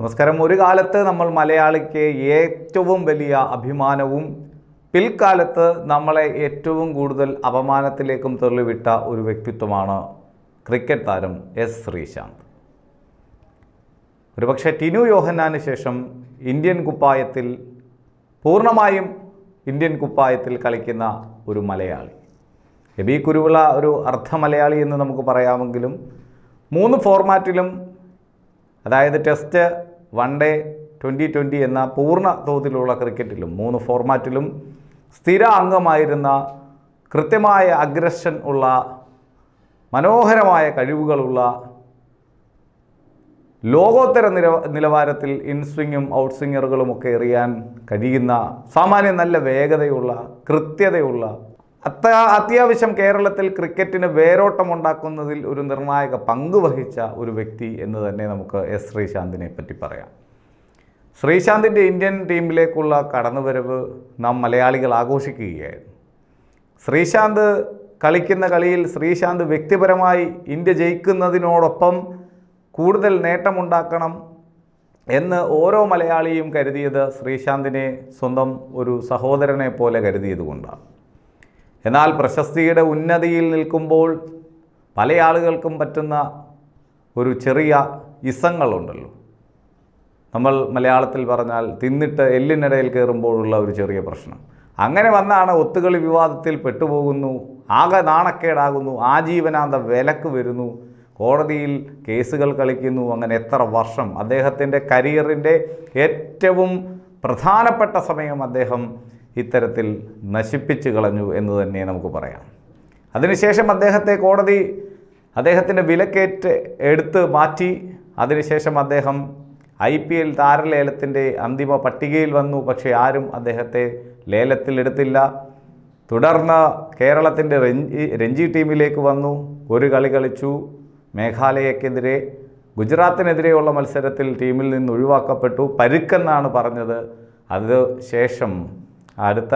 നമസ്കാരം ഒരു കാലത്ത് നമ്മൾ മലയാളിക്ക് ഏറ്റവും വലിയ അഭിമാനവും പിൽക്കാലത്ത് നമ്മളെ ഏറ്റവും കൂടുതൽ അപമാനത്തിലേക്കും തെളിവിട്ട ഒരു വ്യക്തിത്വമാണ് ക്രിക്കറ്റ് താരം എസ് ശ്രീശാന്ത് ഒരുപക്ഷെ ടിനു യോഹന്നാന് ശേഷം ഇന്ത്യൻ കുപ്പായത്തിൽ പൂർണ്ണമായും ഇന്ത്യൻ കുപ്പായത്തിൽ കളിക്കുന്ന ഒരു മലയാളി എബി കുരുവിള ഒരു അർദ്ധ മലയാളി എന്ന് നമുക്ക് പറയാമെങ്കിലും മൂന്ന് ഫോർമാറ്റിലും അതായത് test one day twenty twenty എന്ന പൂർണ്ണ തോതിലുള്ള ക്രിക്കറ്റിലും മൂന്ന് ഫോർമാറ്റിലും സ്ഥിര അംഗമായിരുന്ന കൃത്യമായ അഗ്രഷൻ ഉള്ള മനോഹരമായ കഴിവുകളുള്ള ലോകോത്തര നില നിലവാരത്തിൽ ഇൻസ്വിങ്ങും ഔട്ട് സ്വിങ്ങറുകളുമൊക്കെ എറിയാൻ കഴിയുന്ന സാമാന്യം നല്ല വേഗതയുള്ള കൃത്യതയുള്ള അത്ത അത്യാവശ്യം കേരളത്തിൽ ക്രിക്കറ്റിന് വേരോട്ടമുണ്ടാക്കുന്നതിൽ ഒരു നിർണായക പങ്ക് വഹിച്ച ഒരു വ്യക്തി എന്ന് തന്നെ നമുക്ക് എസ് ശ്രീശാന്തിനെ പറ്റി പറയാം ശ്രീശാന്തിൻ്റെ ഇന്ത്യൻ ടീമിലേക്കുള്ള കടന്നുവരവ് നാം മലയാളികൾ ആഘോഷിക്കുകയായിരുന്നു ശ്രീശാന്ത് കളിക്കുന്ന കളിയിൽ ശ്രീശാന്ത് വ്യക്തിപരമായി ഇന്ത്യ ജയിക്കുന്നതിനോടൊപ്പം കൂടുതൽ നേട്ടമുണ്ടാക്കണം എന്ന് ഓരോ മലയാളിയും കരുതിയത് ശ്രീശാന്തിനെ സ്വന്തം ഒരു സഹോദരനെ പോലെ കരുതിയതുകൊണ്ടാണ് എന്നാൽ പ്രശസ്തിയുടെ ഉന്നതിയിൽ നിൽക്കുമ്പോൾ പല ആളുകൾക്കും പറ്റുന്ന ഒരു ചെറിയ ഇസങ്ങളുണ്ടല്ലോ നമ്മൾ മലയാളത്തിൽ പറഞ്ഞാൽ തിന്നിട്ട് എല്ലിനിടയിൽ കയറുമ്പോഴുള്ള ഒരു ചെറിയ പ്രശ്നം അങ്ങനെ വന്നാണ് ഒത്തുകളി വിവാദത്തിൽ പെട്ടുപോകുന്നു ആകെ നാണക്കേടാകുന്നു ആജീവനാന്ത വിലക്ക് വരുന്നു കോടതിയിൽ കേസുകൾ കളിക്കുന്നു അങ്ങനെ എത്ര വർഷം അദ്ദേഹത്തിൻ്റെ കരിയറിൻ്റെ ഏറ്റവും പ്രധാനപ്പെട്ട സമയം അദ്ദേഹം ഇത്തരത്തിൽ നശിപ്പിച്ചു കളഞ്ഞു എന്ന് തന്നെ നമുക്ക് പറയാം അതിനുശേഷം അദ്ദേഹത്തെ കോടതി അദ്ദേഹത്തിൻ്റെ വിലക്കേറ്റ് എടുത്ത് മാറ്റി അതിനുശേഷം അദ്ദേഹം ഐ പി എൽ താരലേലത്തിൻ്റെ അന്തിമ പട്ടികയിൽ വന്നു പക്ഷേ ആരും അദ്ദേഹത്തെ ലേലത്തിലെടുത്തില്ല തുടർന്ന് കേരളത്തിൻ്റെ രഞ്ജി രഞ്ജി ടീമിലേക്ക് വന്നു ഒരു കളി കളിച്ചു മേഘാലയക്കെതിരെ ഗുജറാത്തിനെതിരെയുള്ള മത്സരത്തിൽ ടീമിൽ നിന്ന് ഒഴിവാക്കപ്പെട്ടു പരുക്കെന്നാണ് പറഞ്ഞത് അതിന് ശേഷം അടുത്ത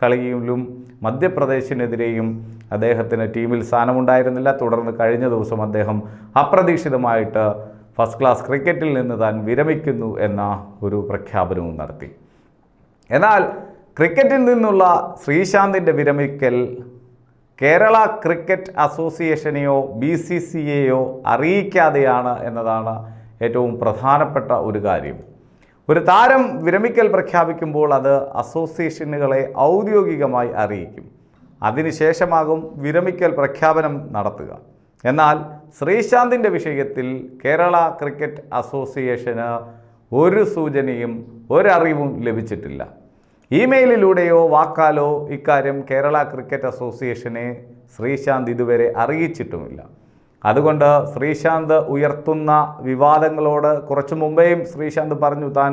കളിയിലും മധ്യപ്രദേശിനെതിരെയും അദ്ദേഹത്തിന് ടീമിൽ സ്ഥാനമുണ്ടായിരുന്നില്ല തുടർന്ന് കഴിഞ്ഞ ദിവസം അദ്ദേഹം അപ്രതീക്ഷിതമായിട്ട് ഫസ്റ്റ് ക്ലാസ് ക്രിക്കറ്റിൽ നിന്ന് താൻ വിരമിക്കുന്നു എന്ന ഒരു പ്രഖ്യാപനവും നടത്തി എന്നാൽ ക്രിക്കറ്റിൽ നിന്നുള്ള ശ്രീശാന്തിൻ്റെ വിരമിക്കൽ കേരള ക്രിക്കറ്റ് അസോസിയേഷനെയോ ബി സി സി എയോ അറിയിക്കാതെയാണ് എന്നതാണ് ഏറ്റവും പ്രധാനപ്പെട്ട ഒരു കാര്യം ഒരു താരം വിരമിക്കൽ പ്രഖ്യാപിക്കുമ്പോൾ അത് അസോസിയേഷനുകളെ ഔദ്യോഗികമായി അറിയിക്കും അതിനുശേഷമാകും വിരമിക്കൽ പ്രഖ്യാപനം നടത്തുക എന്നാൽ ശ്രീശാന്തിൻ്റെ വിഷയത്തിൽ കേരള ക്രിക്കറ്റ് അസോസിയേഷന് ഒരു സൂചനയും ഒരറിവും ലഭിച്ചിട്ടില്ല ഇമെയിലിലൂടെയോ വാക്കാലോ ഇക്കാര്യം കേരള ക്രിക്കറ്റ് അസോസിയേഷനെ ശ്രീശാന്ത് ഇതുവരെ അറിയിച്ചിട്ടുമില്ല അതുകൊണ്ട് ശ്രീശാന്ത് ഉയർത്തുന്ന വിവാദങ്ങളോട് കുറച്ചു മുമ്പേയും ശ്രീശാന്ത് പറഞ്ഞു താൻ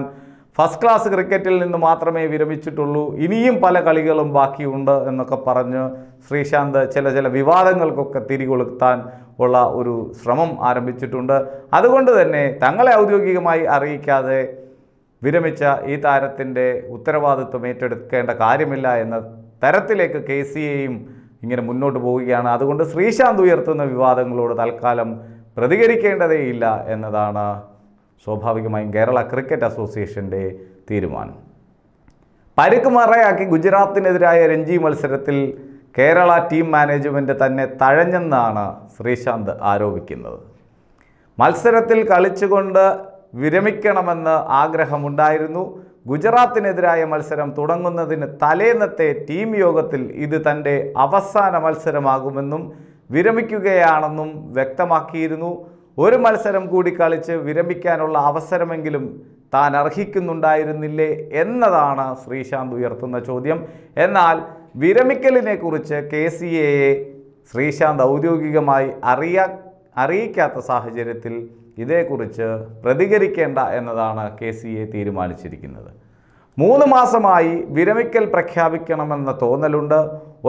ഫസ്റ്റ് ക്ലാസ് ക്രിക്കറ്റിൽ നിന്ന് മാത്രമേ വിരമിച്ചിട്ടുള്ളൂ ഇനിയും പല കളികളും ബാക്കിയുണ്ട് എന്നൊക്കെ പറഞ്ഞ് ശ്രീശാന്ത് ചില ചില വിവാദങ്ങൾക്കൊക്കെ തിരികൊളുത്താൻ ഉള്ള ഒരു ശ്രമം ആരംഭിച്ചിട്ടുണ്ട് അതുകൊണ്ട് തന്നെ തങ്ങളെ ഔദ്യോഗികമായി അറിയിക്കാതെ വിരമിച്ച ഈ താരത്തിൻ്റെ ഉത്തരവാദിത്വം ഏറ്റെടുക്കേണ്ട കാര്യമില്ല എന്ന തരത്തിലേക്ക് കെ സിയെയും ഇങ്ങനെ മുന്നോട്ട് പോവുകയാണ് അതുകൊണ്ട് ശ്രീശാന്ത് ഉയർത്തുന്ന വിവാദങ്ങളോട് തൽക്കാലം പ്രതികരിക്കേണ്ടതേയില്ല എന്നതാണ് സ്വാഭാവികമായും കേരള ക്രിക്കറ്റ് അസോസിയേഷൻ്റെ തീരുമാനം പരുക്ക് മറയാക്കി ഗുജറാത്തിനെതിരായ രഞ്ജി മത്സരത്തിൽ കേരള ടീം മാനേജ്മെൻ്റ് തന്നെ തഴഞ്ഞെന്നാണ് ശ്രീശാന്ത് ആരോപിക്കുന്നത് മത്സരത്തിൽ കളിച്ചുകൊണ്ട് വിരമിക്കണമെന്ന് ആഗ്രഹമുണ്ടായിരുന്നു ഗുജറാത്തിനെതിരായ മത്സരം തുടങ്ങുന്നതിന് തലേന്നത്തെ ടീം യോഗത്തിൽ ഇത് തൻ്റെ അവസാന മത്സരമാകുമെന്നും വിരമിക്കുകയാണെന്നും വ്യക്തമാക്കിയിരുന്നു ഒരു മത്സരം കൂടി കളിച്ച് വിരമിക്കാനുള്ള അവസരമെങ്കിലും താൻ അർഹിക്കുന്നുണ്ടായിരുന്നില്ലേ എന്നതാണ് ശ്രീശാന്ത് ഉയർത്തുന്ന ചോദ്യം എന്നാൽ വിരമിക്കലിനെ കുറിച്ച് കെ സി എയെ ശ്രീശാന്ത് ഔദ്യോഗികമായി അറിയാ അറിയിക്കാത്ത സാഹചര്യത്തിൽ ഇതേക്കുറിച്ച് പ്രതികരിക്കേണ്ട എന്നതാണ് കെ സി എ തീരുമാനിച്ചിരിക്കുന്നത് മൂന്ന് മാസമായി വിരമിക്കൽ പ്രഖ്യാപിക്കണമെന്ന തോന്നലുണ്ട്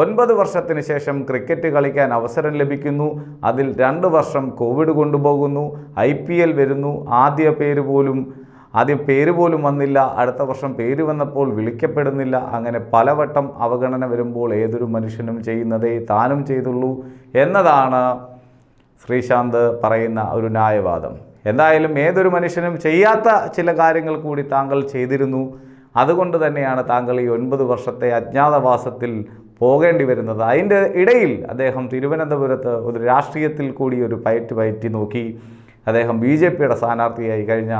ഒൻപത് വർഷത്തിന് ശേഷം ക്രിക്കറ്റ് കളിക്കാൻ അവസരം ലഭിക്കുന്നു അതിൽ രണ്ട് വർഷം കോവിഡ് കൊണ്ടുപോകുന്നു ഐ പി എൽ വരുന്നു ആദ്യ പേര് പോലും ആദ്യം പേര് പോലും വന്നില്ല അടുത്ത വർഷം പേര് വന്നപ്പോൾ വിളിക്കപ്പെടുന്നില്ല അങ്ങനെ പലവട്ടം അവഗണന വരുമ്പോൾ ഏതൊരു മനുഷ്യനും ചെയ്യുന്നതേ താനും ചെയ്തുള്ളൂ എന്നതാണ് ശ്രീശാന്ത് പറയുന്ന ഒരു ന്യായവാദം എന്തായാലും ഏതൊരു മനുഷ്യനും ചെയ്യാത്ത ചില കാര്യങ്ങൾ കൂടി താങ്കൾ ചെയ്തിരുന്നു അതുകൊണ്ട് തന്നെയാണ് താങ്കൾ ഈ ഒൻപത് വർഷത്തെ അജ്ഞാതവാസത്തിൽ പോകേണ്ടി വരുന്നത് അതിൻ്റെ ഇടയിൽ അദ്ദേഹം തിരുവനന്തപുരത്ത് ഒരു രാഷ്ട്രീയത്തിൽ കൂടി ഒരു പയറ്റ് പയറ്റി നോക്കി അദ്ദേഹം ബി ജെ പിയുടെ സ്ഥാനാർത്ഥിയായി കഴിഞ്ഞ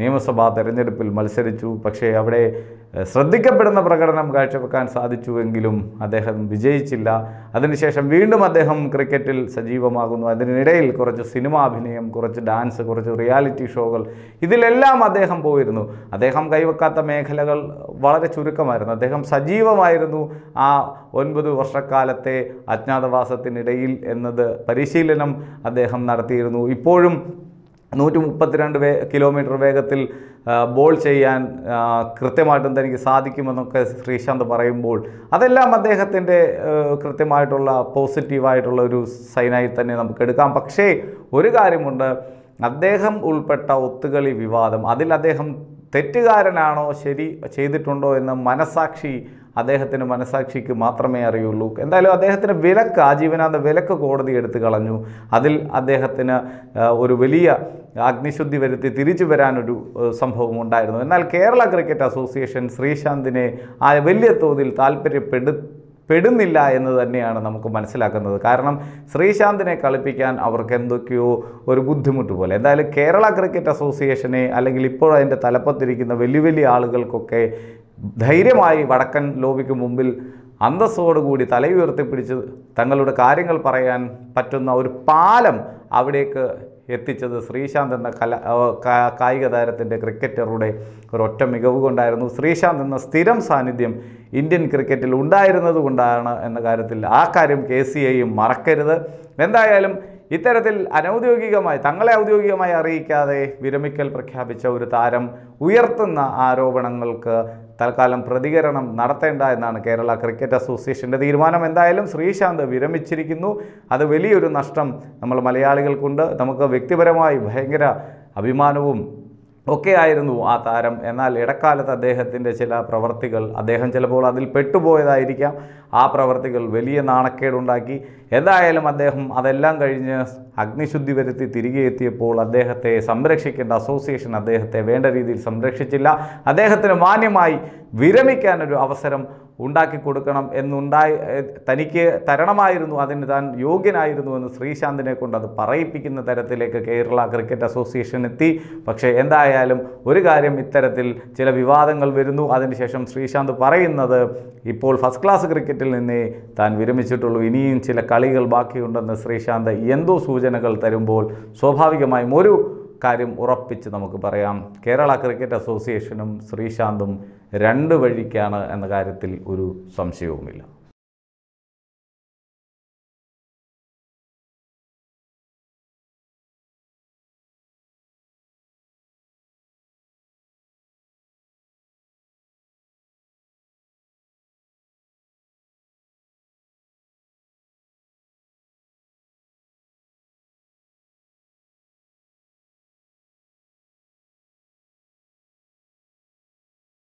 നിയമസഭാ തെരഞ്ഞെടുപ്പിൽ മത്സരിച്ചു പക്ഷേ അവിടെ ശ്രദ്ധിക്കപ്പെടുന്ന പ്രകടനം കാഴ്ചവെക്കാൻ സാധിച്ചുവെങ്കിലും അദ്ദേഹം വിജയിച്ചില്ല അതിനുശേഷം വീണ്ടും അദ്ദേഹം ക്രിക്കറ്റിൽ സജീവമാകുന്നു അതിനിടയിൽ കുറച്ച് സിനിമാ അഭിനയം കുറച്ച് ഡാൻസ് കുറച്ച് റിയാലിറ്റി ഷോകൾ ഇതിലെല്ലാം അദ്ദേഹം പോയിരുന്നു അദ്ദേഹം കൈവെക്കാത്ത മേഖലകൾ വളരെ ചുരുക്കമായിരുന്നു അദ്ദേഹം സജീവമായിരുന്നു ആ ഒൻപത് വർഷക്കാലത്തെ അജ്ഞാതവാസത്തിനിടയിൽ എന്നത് പരിശീലനം അദ്ദേഹം നടത്തിയിരുന്നു ഇപ്പോഴും നൂറ്റി മുപ്പത്തിരണ്ട് വേ കിലോമീറ്റർ വേഗത്തിൽ ബോൾ ചെയ്യാൻ കൃത്യമായിട്ടും തനിക്ക് സാധിക്കുമെന്നൊക്കെ ശ്രീശാന്ത് പറയുമ്പോൾ അതെല്ലാം അദ്ദേഹത്തിൻ്റെ കൃത്യമായിട്ടുള്ള പോസിറ്റീവായിട്ടുള്ള ഒരു സൈനായി തന്നെ നമുക്ക് എടുക്കാം പക്ഷേ ഒരു കാര്യമുണ്ട് അദ്ദേഹം ഉൾപ്പെട്ട ഒത്തുകളി വിവാദം അതിൽ അദ്ദേഹം തെറ്റുകാരനാണോ ശരി ചെയ്തിട്ടുണ്ടോ എന്ന് മനസാക്ഷി അദ്ദേഹത്തിന് മനസാക്ഷിക്ക് മാത്രമേ അറിയുള്ളൂ എന്തായാലും അദ്ദേഹത്തിന് വിലക്ക് ആജീവനാന്ത വിലക്ക് കോടതി എടുത്തു കളഞ്ഞു അതിൽ അദ്ദേഹത്തിന് ഒരു വലിയ അഗ്നിശുദ്ധി വരുത്തി തിരിച്ചു വരാനൊരു സംഭവം ഉണ്ടായിരുന്നു എന്നാൽ കേരള ക്രിക്കറ്റ് അസോസിയേഷൻ ശ്രീശാന്തിനെ ആ വലിയ തോതിൽ താല്പര്യപ്പെടു പെടുന്നില്ല എന്ന് തന്നെയാണ് നമുക്ക് മനസ്സിലാക്കുന്നത് കാരണം ശ്രീശാന്തിനെ കളിപ്പിക്കാൻ അവർക്ക് എന്തൊക്കെയോ ഒരു ബുദ്ധിമുട്ട് പോലെ എന്തായാലും കേരള ക്രിക്കറ്റ് അസോസിയേഷനെ അല്ലെങ്കിൽ ഇപ്പോൾ അതിൻ്റെ തലപ്പത്തിരിക്കുന്ന വലിയ വലിയ ആളുകൾക്കൊക്കെ ധൈര്യമായി വടക്കൻ ലോബിക്ക് മുമ്പിൽ അന്തസ്സോടുകൂടി തലയുയർത്തിപ്പിടിച്ച് തങ്ങളുടെ കാര്യങ്ങൾ പറയാൻ പറ്റുന്ന ഒരു പാലം അവിടേക്ക് എത്തിച്ചത് ശ്രീശാന്ത് എന്ന കല കായിക താരത്തിൻ്റെ ക്രിക്കറ്ററുടെ ഒരൊറ്റ മികവ് കൊണ്ടായിരുന്നു ശ്രീശാന്ത് എന്ന സ്ഥിരം സാന്നിധ്യം ഇന്ത്യൻ ക്രിക്കറ്റിൽ ഉണ്ടായിരുന്നത് കൊണ്ടാണ് എന്ന കാര്യത്തിൽ ആ കാര്യം കെ സി ഐയും മറക്കരുത് എന്തായാലും ഇത്തരത്തിൽ അനൗദ്യോഗികമായി തങ്ങളെ ഔദ്യോഗികമായി അറിയിക്കാതെ വിരമിക്കൽ പ്രഖ്യാപിച്ച ഒരു താരം ഉയർത്തുന്ന ആരോപണങ്ങൾക്ക് തൽക്കാലം പ്രതികരണം നടത്തേണ്ട എന്നാണ് കേരള ക്രിക്കറ്റ് അസോസിയേഷൻ്റെ തീരുമാനം എന്തായാലും ശ്രീശാന്ത് വിരമിച്ചിരിക്കുന്നു അത് വലിയൊരു നഷ്ടം നമ്മൾ മലയാളികൾക്കുണ്ട് നമുക്ക് വ്യക്തിപരമായി ഭയങ്കര അഭിമാനവും ഒക്കെ ആയിരുന്നു ആ താരം എന്നാൽ ഇടക്കാലത്ത് അദ്ദേഹത്തിൻ്റെ ചില പ്രവർത്തികൾ അദ്ദേഹം ചിലപ്പോൾ അതിൽ പെട്ടുപോയതായിരിക്കാം ആ പ്രവർത്തികൾ വലിയ നാണക്കേടുണ്ടാക്കി എന്തായാലും അദ്ദേഹം അതെല്ലാം കഴിഞ്ഞ് അഗ്നിശുദ്ധി വരുത്തി തിരികെ എത്തിയപ്പോൾ അദ്ദേഹത്തെ സംരക്ഷിക്കേണ്ട അസോസിയേഷൻ അദ്ദേഹത്തെ വേണ്ട രീതിയിൽ സംരക്ഷിച്ചില്ല അദ്ദേഹത്തിന് മാന്യമായി വിരമിക്കാനൊരു അവസരം ഉണ്ടാക്കി കൊടുക്കണം എന്നുണ്ടായി തനിക്ക് തരണമായിരുന്നു അതിന് താൻ യോഗ്യനായിരുന്നു എന്ന് ശ്രീശാന്തിനെ കൊണ്ട് അത് പറയിപ്പിക്കുന്ന തരത്തിലേക്ക് കേരള ക്രിക്കറ്റ് അസോസിയേഷൻ എത്തി പക്ഷേ എന്തായാലും ഒരു കാര്യം ഇത്തരത്തിൽ ചില വിവാദങ്ങൾ വരുന്നു അതിനുശേഷം ശ്രീശാന്ത് പറയുന്നത് ഇപ്പോൾ ഫസ്റ്റ് ക്ലാസ് ക്രിക്കറ്റിൽ നിന്നേ താൻ വിരമിച്ചിട്ടുള്ളൂ ഇനിയും ചില കളികൾ ബാക്കിയുണ്ടെന്ന് ശ്രീശാന്ത് എന്തോ സൂചനകൾ തരുമ്പോൾ സ്വാഭാവികമായും ഒരു കാര്യം ഉറപ്പിച്ച് നമുക്ക് പറയാം കേരള ക്രിക്കറ്റ് അസോസിയേഷനും ശ്രീശാന്തും രണ്ട് വഴിക്കാണ് എന്ന കാര്യത്തിൽ ഒരു സംശയവുമില്ല